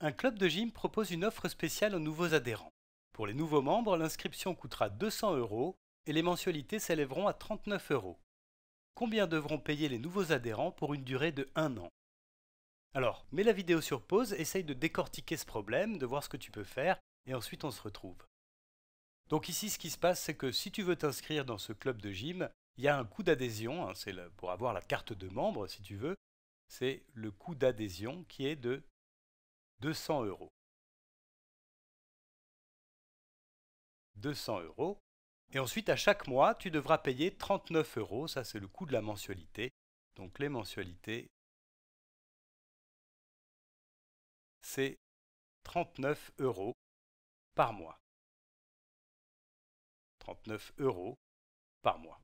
un club de gym propose une offre spéciale aux nouveaux adhérents. Pour les nouveaux membres, l'inscription coûtera 200 euros et les mensualités s'élèveront à 39 euros. Combien devront payer les nouveaux adhérents pour une durée de 1 an Alors, mets la vidéo sur pause, essaye de décortiquer ce problème, de voir ce que tu peux faire, et ensuite on se retrouve. Donc ici, ce qui se passe, c'est que si tu veux t'inscrire dans ce club de gym, il y a un coût d'adhésion, hein, c'est pour avoir la carte de membre si tu veux, c'est le coût d'adhésion qui est de 200 euros. 200 euros. Et ensuite, à chaque mois, tu devras payer 39 euros. Ça, c'est le coût de la mensualité. Donc, les mensualités, c'est 39 euros par mois. 39 euros par mois.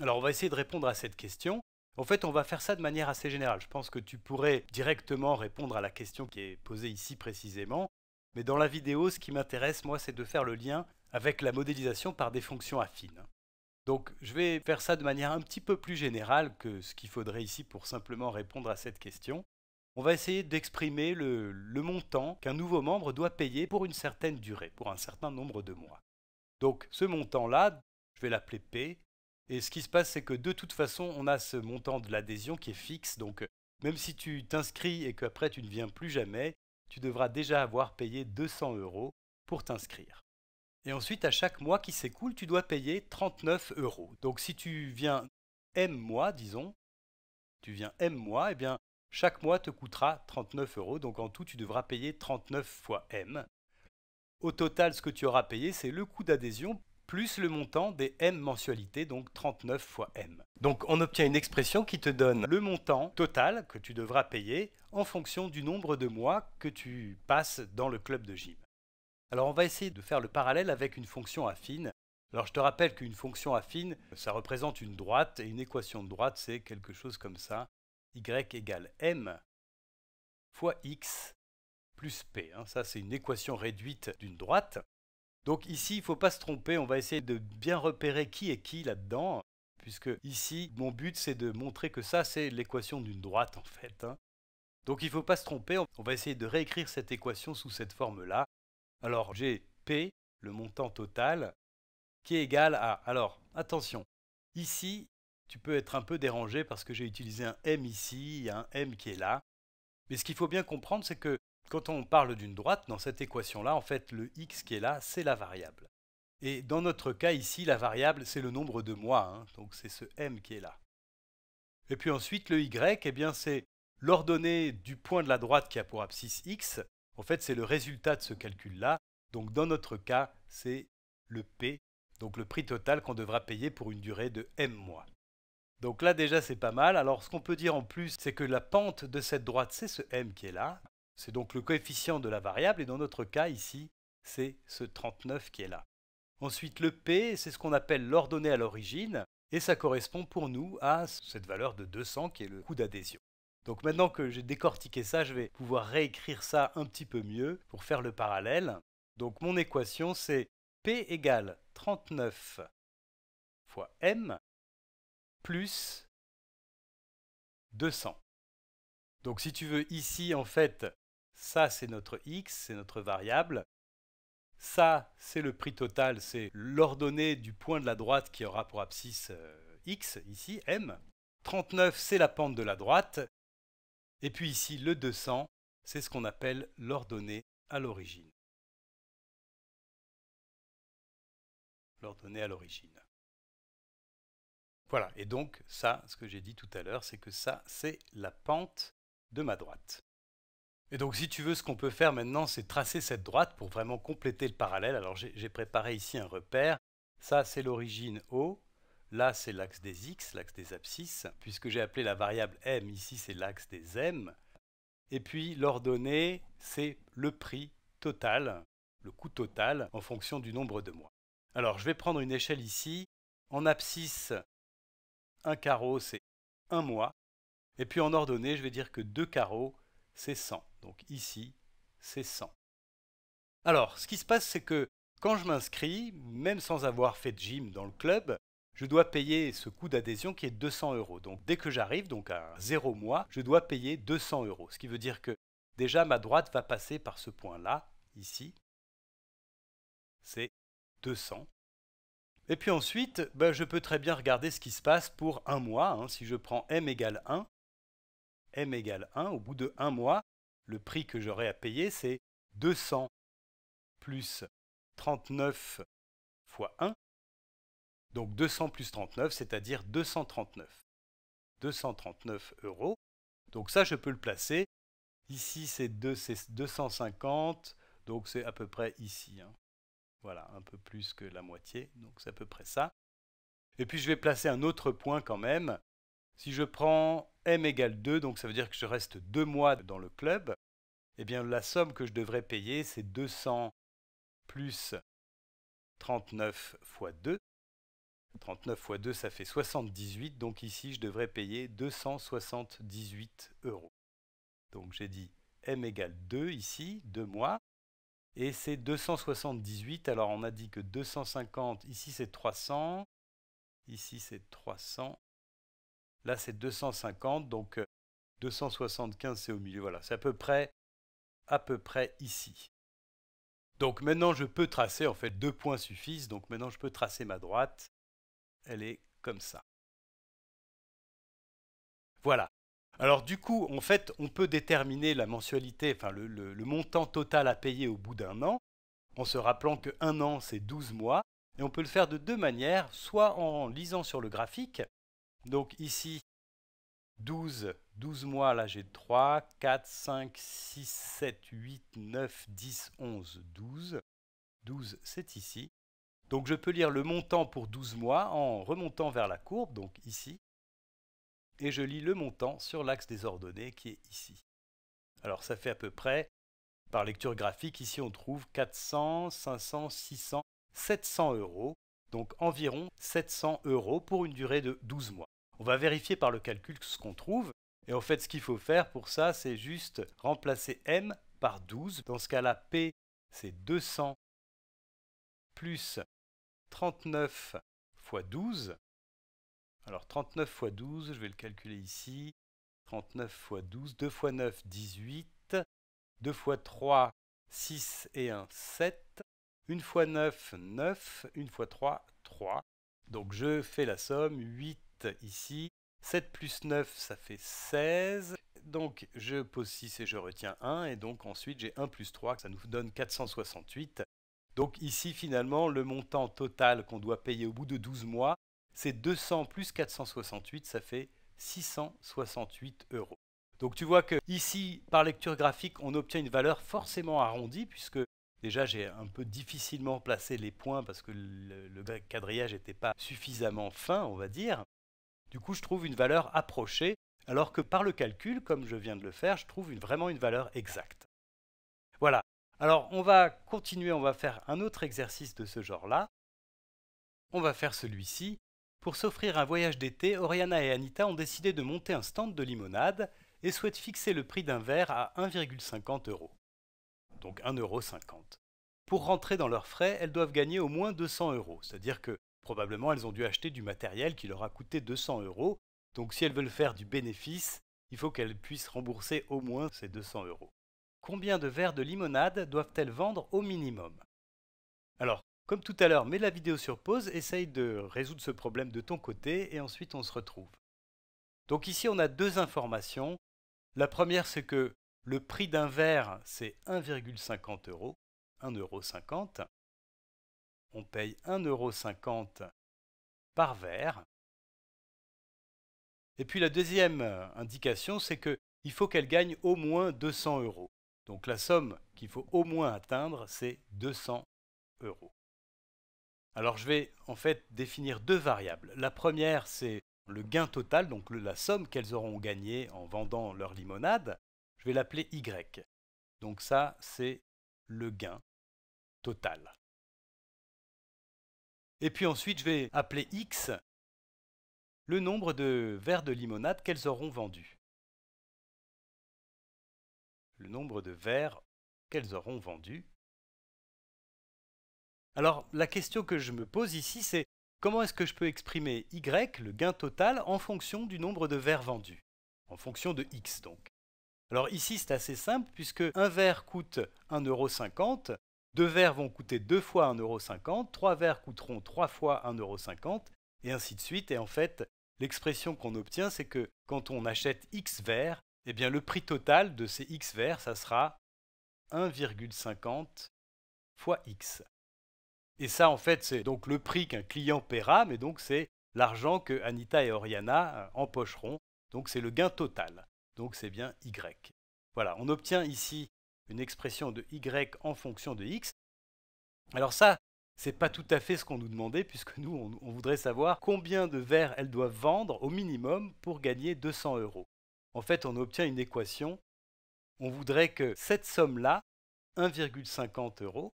Alors, on va essayer de répondre à cette question. En fait, on va faire ça de manière assez générale. Je pense que tu pourrais directement répondre à la question qui est posée ici précisément. Mais dans la vidéo, ce qui m'intéresse, moi, c'est de faire le lien avec la modélisation par des fonctions affines. Donc, je vais faire ça de manière un petit peu plus générale que ce qu'il faudrait ici pour simplement répondre à cette question. On va essayer d'exprimer le, le montant qu'un nouveau membre doit payer pour une certaine durée, pour un certain nombre de mois. Donc, ce montant-là, je vais l'appeler P, et ce qui se passe, c'est que de toute façon, on a ce montant de l'adhésion qui est fixe. Donc, euh, même si tu t'inscris et qu'après tu ne viens plus jamais, tu devras déjà avoir payé 200 euros pour t'inscrire. Et ensuite, à chaque mois qui s'écoule, tu dois payer 39 euros. Donc, si tu viens M mois, disons, tu viens M mois, eh bien, chaque mois te coûtera 39 euros. Donc, en tout, tu devras payer 39 fois M. Au total, ce que tu auras payé, c'est le coût d'adhésion plus le montant des m mensualités, donc 39 fois m. Donc on obtient une expression qui te donne le montant total que tu devras payer en fonction du nombre de mois que tu passes dans le club de gym. Alors on va essayer de faire le parallèle avec une fonction affine. Alors je te rappelle qu'une fonction affine, ça représente une droite, et une équation de droite, c'est quelque chose comme ça, y égale m fois x plus p. Hein. Ça c'est une équation réduite d'une droite. Donc ici, il ne faut pas se tromper, on va essayer de bien repérer qui est qui là-dedans, puisque ici, mon but, c'est de montrer que ça, c'est l'équation d'une droite, en fait. Hein. Donc il ne faut pas se tromper, on va essayer de réécrire cette équation sous cette forme-là. Alors j'ai P, le montant total, qui est égal à... Alors, attention, ici, tu peux être un peu dérangé parce que j'ai utilisé un M ici, il y a un M qui est là. Mais ce qu'il faut bien comprendre, c'est que quand on parle d'une droite, dans cette équation-là, en fait, le x qui est là, c'est la variable. Et dans notre cas ici, la variable, c'est le nombre de mois, hein. donc c'est ce m qui est là. Et puis ensuite, le y, eh c'est l'ordonnée du point de la droite qui a pour abscisse x. En fait, c'est le résultat de ce calcul-là. Donc dans notre cas, c'est le p, donc le prix total qu'on devra payer pour une durée de m mois. Donc là déjà c'est pas mal. Alors ce qu'on peut dire en plus c'est que la pente de cette droite c'est ce m qui est là. C'est donc le coefficient de la variable, et dans notre cas ici, c'est ce 39 qui est là. Ensuite, le P, c'est ce qu'on appelle l'ordonnée à l'origine, et ça correspond pour nous à cette valeur de 200 qui est le coût d'adhésion. Donc maintenant que j'ai décortiqué ça, je vais pouvoir réécrire ça un petit peu mieux pour faire le parallèle. Donc mon équation, c'est P égale 39 fois M plus 200. Donc si tu veux ici, en fait, ça, c'est notre x, c'est notre variable. Ça, c'est le prix total, c'est l'ordonnée du point de la droite qui aura pour abscisse euh, x, ici, m. 39, c'est la pente de la droite. Et puis ici, le 200, c'est ce qu'on appelle l'ordonnée à l'origine. L'ordonnée à l'origine. Voilà, et donc ça, ce que j'ai dit tout à l'heure, c'est que ça, c'est la pente de ma droite. Et donc, si tu veux, ce qu'on peut faire maintenant, c'est tracer cette droite pour vraiment compléter le parallèle. Alors, j'ai préparé ici un repère. Ça, c'est l'origine O. Là, c'est l'axe des X, l'axe des abscisses. Puisque j'ai appelé la variable M, ici, c'est l'axe des M. Et puis, l'ordonnée, c'est le prix total, le coût total, en fonction du nombre de mois. Alors, je vais prendre une échelle ici. En abscisse, un carreau, c'est un mois. Et puis, en ordonnée, je vais dire que deux carreaux, c'est 100. Donc ici, c'est 100. Alors, ce qui se passe, c'est que quand je m'inscris, même sans avoir fait de gym dans le club, je dois payer ce coût d'adhésion qui est 200 euros. Donc dès que j'arrive, donc à 0 mois, je dois payer 200 euros. Ce qui veut dire que déjà ma droite va passer par ce point-là, ici. C'est 200. Et puis ensuite, ben, je peux très bien regarder ce qui se passe pour un mois. Hein. Si je prends m égale 1, m égale 1, au bout de un mois, le prix que j'aurai à payer, c'est 200 plus 39 fois 1. Donc 200 plus 39, c'est-à-dire 239. 239 euros. Donc ça, je peux le placer. Ici, c'est 250. Donc c'est à peu près ici. Hein. Voilà, un peu plus que la moitié. Donc c'est à peu près ça. Et puis je vais placer un autre point quand même. Si je prends m égale 2, donc ça veut dire que je reste deux mois dans le club eh bien la somme que je devrais payer, c'est 200 plus 39 fois 2. 39 fois 2, ça fait 78, donc ici je devrais payer 278 euros. Donc j'ai dit m égale 2 ici, 2 mois, et c'est 278, alors on a dit que 250, ici c'est 300, ici c'est 300, là c'est 250, donc 275 c'est au milieu, voilà, c'est à peu près à peu près ici. Donc maintenant je peux tracer, en fait deux points suffisent, donc maintenant je peux tracer ma droite, elle est comme ça. Voilà. Alors du coup, en fait, on peut déterminer la mensualité, enfin le, le montant total à payer au bout d'un an, en se rappelant que un an c'est 12 mois, et on peut le faire de deux manières, soit en lisant sur le graphique, donc ici 12 12 mois, là j'ai 3, 4, 5, 6, 7, 8, 9, 10, 11, 12. 12, c'est ici. Donc je peux lire le montant pour 12 mois en remontant vers la courbe, donc ici. Et je lis le montant sur l'axe des ordonnées qui est ici. Alors ça fait à peu près, par lecture graphique, ici on trouve 400, 500, 600, 700 euros. Donc environ 700 euros pour une durée de 12 mois. On va vérifier par le calcul ce qu'on trouve. Et en fait, ce qu'il faut faire pour ça, c'est juste remplacer m par 12. Dans ce cas-là, p, c'est 200 plus 39 fois 12. Alors 39 fois 12, je vais le calculer ici. 39 fois 12, 2 fois 9, 18. 2 fois 3, 6 et 1, 7. 1 fois 9, 9. 1 fois 3, 3. Donc je fais la somme, 8 ici, 7 plus 9, ça fait 16. Donc je pose 6 et je retiens 1. Et donc ensuite j'ai 1 plus 3, ça nous donne 468. Donc ici finalement le montant total qu'on doit payer au bout de 12 mois, c'est 200 plus 468, ça fait 668 euros. Donc tu vois que ici, par lecture graphique, on obtient une valeur forcément arrondie, puisque déjà j'ai un peu difficilement placé les points parce que le quadrillage n'était pas suffisamment fin, on va dire. Du coup, je trouve une valeur approchée, alors que par le calcul, comme je viens de le faire, je trouve vraiment une valeur exacte. Voilà. Alors, on va continuer, on va faire un autre exercice de ce genre-là. On va faire celui-ci. Pour s'offrir un voyage d'été, Oriana et Anita ont décidé de monter un stand de limonade et souhaitent fixer le prix d'un verre à 1,50 euros. Donc 1,50 euros. Pour rentrer dans leurs frais, elles doivent gagner au moins 200 euros, c'est-à-dire que Probablement, elles ont dû acheter du matériel qui leur a coûté 200 euros, donc si elles veulent faire du bénéfice, il faut qu'elles puissent rembourser au moins ces 200 euros. Combien de verres de limonade doivent-elles vendre au minimum Alors, comme tout à l'heure, mets la vidéo sur pause, essaye de résoudre ce problème de ton côté et ensuite on se retrouve. Donc ici, on a deux informations. La première, c'est que le prix d'un verre, c'est 1,50 euros, 1,50 euros on paye 1,50€ par verre. Et puis la deuxième euh, indication, c'est qu'il faut qu'elle gagnent au moins 200 euros. Donc la somme qu'il faut au moins atteindre, c'est 200 euros. Alors je vais en fait définir deux variables. La première, c'est le gain total, donc la somme qu'elles auront gagnée en vendant leur limonade. Je vais l'appeler Y. Donc ça, c'est le gain total. Et puis ensuite, je vais appeler X le nombre de verres de limonade qu'elles auront vendus. Le nombre de verres qu'elles auront vendus. Alors, la question que je me pose ici, c'est comment est-ce que je peux exprimer Y, le gain total, en fonction du nombre de verres vendus En fonction de X, donc. Alors ici, c'est assez simple, puisque un verre coûte 1,50€, deux verres vont coûter deux fois 1,50€, trois verres coûteront trois fois 1,50€, et ainsi de suite. Et en fait, l'expression qu'on obtient, c'est que quand on achète X verres, eh bien le prix total de ces X verres, ça sera 1,50 fois X. Et ça, en fait, c'est donc le prix qu'un client paiera, mais donc c'est l'argent que Anita et Oriana euh, empocheront. Donc c'est le gain total. Donc c'est bien Y. Voilà, on obtient ici une expression de y en fonction de x. Alors ça, c'est pas tout à fait ce qu'on nous demandait, puisque nous, on, voudrait savoir combien de verres elles doivent vendre au minimum pour gagner 200 euros. En fait, on obtient une équation. On voudrait que cette somme-là, 1,50 euros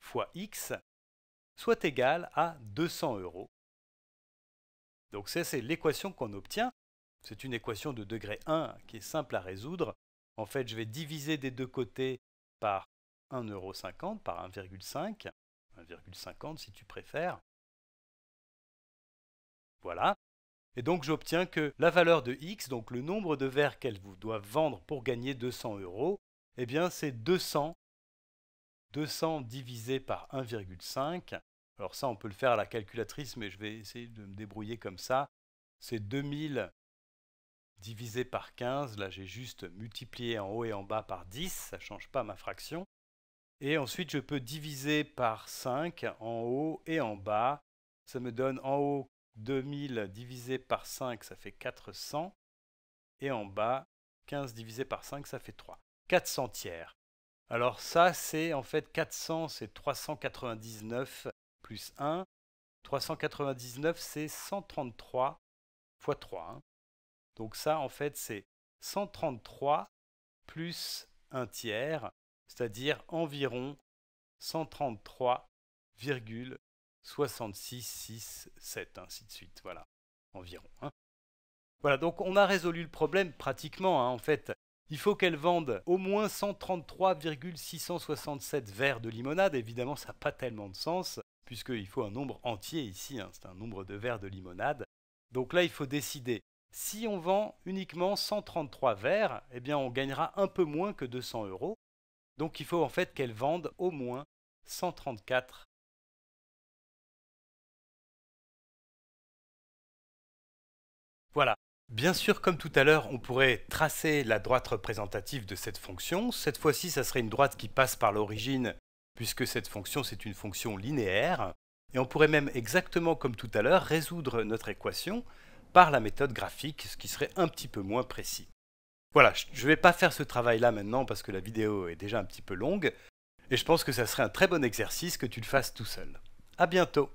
fois x, soit égale à 200 euros. Donc ça, c'est l'équation qu'on obtient. C'est une équation de degré 1 qui est simple à résoudre. En fait, je vais diviser des deux côtés par 1,50€, par 1,5, 1,50 si tu préfères. Voilà. Et donc j'obtiens que la valeur de x, donc le nombre de verres qu'elle vous doit vendre pour gagner 200 euros, eh bien c'est 200. 200 divisé par 1,5. Alors ça, on peut le faire à la calculatrice, mais je vais essayer de me débrouiller comme ça. C'est 2000 divisé par 15, là j'ai juste multiplié en haut et en bas par 10, ça ne change pas ma fraction. Et ensuite je peux diviser par 5 en haut et en bas, ça me donne en haut 2000 divisé par 5 ça fait 400, et en bas 15 divisé par 5 ça fait 3, 400 tiers. Alors ça c'est en fait 400 c'est 399 plus 1, 399 c'est 133 fois 3. Donc ça, en fait, c'est 133 plus un tiers, c'est-à-dire environ 133,6667, ainsi de suite. Voilà, environ. Hein. Voilà, donc on a résolu le problème pratiquement. Hein, en fait, il faut qu'elle vende au moins 133,667 verres de limonade. Évidemment, ça n'a pas tellement de sens, puisqu'il faut un nombre entier ici. Hein. c'est un nombre de verres de limonade. Donc là, il faut décider si on vend uniquement 133 verres, eh bien on gagnera un peu moins que 200 euros. Donc il faut en fait qu'elle vende au moins 134 Voilà. Bien sûr, comme tout à l'heure, on pourrait tracer la droite représentative de cette fonction. Cette fois-ci, ça serait une droite qui passe par l'origine, puisque cette fonction, c'est une fonction linéaire. Et on pourrait même, exactement comme tout à l'heure, résoudre notre équation par la méthode graphique, ce qui serait un petit peu moins précis. Voilà, je ne vais pas faire ce travail-là maintenant parce que la vidéo est déjà un petit peu longue, et je pense que ça serait un très bon exercice que tu le fasses tout seul. A bientôt